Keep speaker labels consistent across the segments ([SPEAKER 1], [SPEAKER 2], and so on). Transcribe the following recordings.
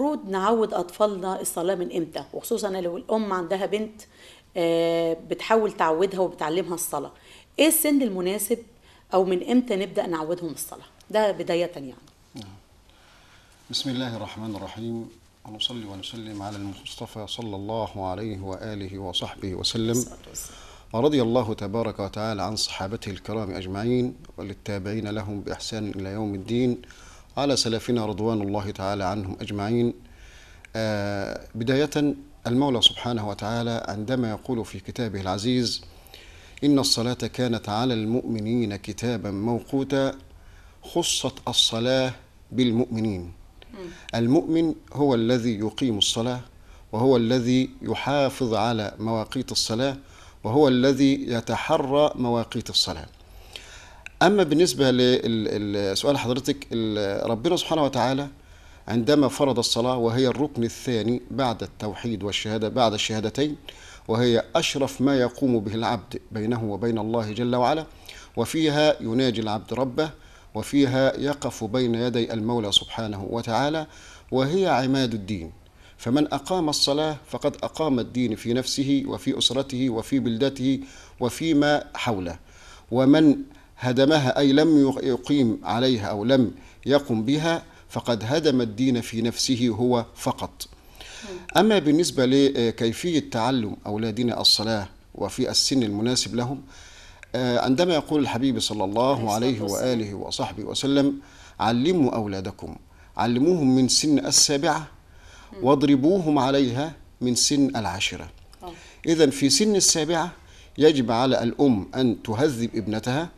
[SPEAKER 1] المفروض نعود اطفالنا الصلاه من امتى وخصوصا لو الام عندها بنت آه، بتحاول تعودها وبتعلمها الصلاه ايه السن المناسب او من امتى نبدا نعودهم الصلاه ده بدايه يعني نعم. بسم الله الرحمن الرحيم ونصلي ونسلم على المصطفى صلى الله عليه واله وصحبه وسلم ورضي الله تبارك وتعالى عن صحابته الكرام اجمعين وللتابعين لهم باحسان الى يوم الدين على سلفنا رضوان الله تعالى عنهم أجمعين آه، بداية المولى سبحانه وتعالى عندما يقول في كتابه العزيز إن الصلاة كانت على المؤمنين كتابا موقوتا خصت الصلاة بالمؤمنين المؤمن هو الذي يقيم الصلاة وهو الذي يحافظ على مواقيت الصلاة وهو الذي يتحرى مواقيت الصلاة اما بالنسبه لسؤال حضرتك ربنا سبحانه وتعالى عندما فرض الصلاه وهي الركن الثاني بعد التوحيد والشهاده بعد الشهادتين وهي اشرف ما يقوم به العبد بينه وبين الله جل وعلا وفيها يناجي العبد ربه وفيها يقف بين يدي المولى سبحانه وتعالى وهي عماد الدين فمن أقام الصلاة فقد أقام الدين في نفسه وفي أسرته وفي بلدته وفيما حوله ومن هدمها أي لم يقيم عليها أو لم يقم بها فقد هدم الدين في نفسه هو فقط أما بالنسبة لكيفية تعلم أولادنا الصلاة وفي السن المناسب لهم آه، عندما يقول الحبيب صلى الله عليه وآله وصحبه وسلم علموا أولادكم علموهم من سن السابعة واضربوهم عليها من سن العاشرة إذا في سن السابعة يجب على الأم أن تهذب ابنتها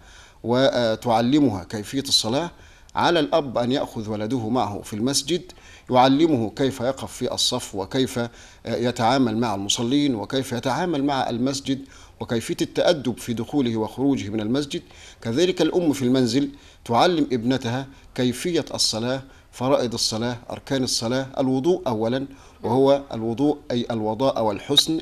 [SPEAKER 1] وتعلمها كيفية الصلاة على الأب أن يأخذ ولده معه في المسجد يعلمه كيف يقف في الصف وكيف يتعامل مع المصلين وكيف يتعامل مع المسجد وكيفية التأدب في دخوله وخروجه من المسجد كذلك الأم في المنزل تعلم ابنتها كيفية الصلاة فرائض الصلاة أركان الصلاة الوضوء أولا وهو الوضوء أي الوضاء والحسن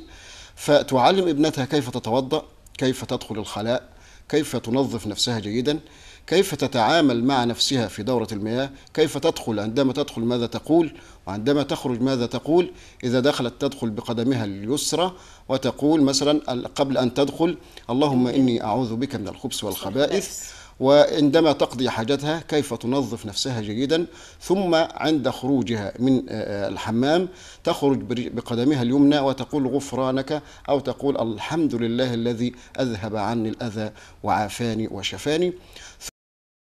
[SPEAKER 1] فتعلم ابنتها كيف تتوضأ كيف تدخل الخلاء كيف تنظف نفسها جيدا كيف تتعامل مع نفسها في دورة المياه كيف تدخل عندما تدخل ماذا تقول وعندما تخرج ماذا تقول إذا دخلت تدخل بقدمها اليسرى وتقول مثلا قبل أن تدخل اللهم إني أعوذ بك من الخبث والخبائث وعندما تقضي حاجتها كيف تنظف نفسها جيدا ثم عند خروجها من آه، آه، الحمام تخرج بقدمها اليمنى وتقول غفرانك أو تقول الحمد لله الذي أذهب عني الأذى وعافاني وشفاني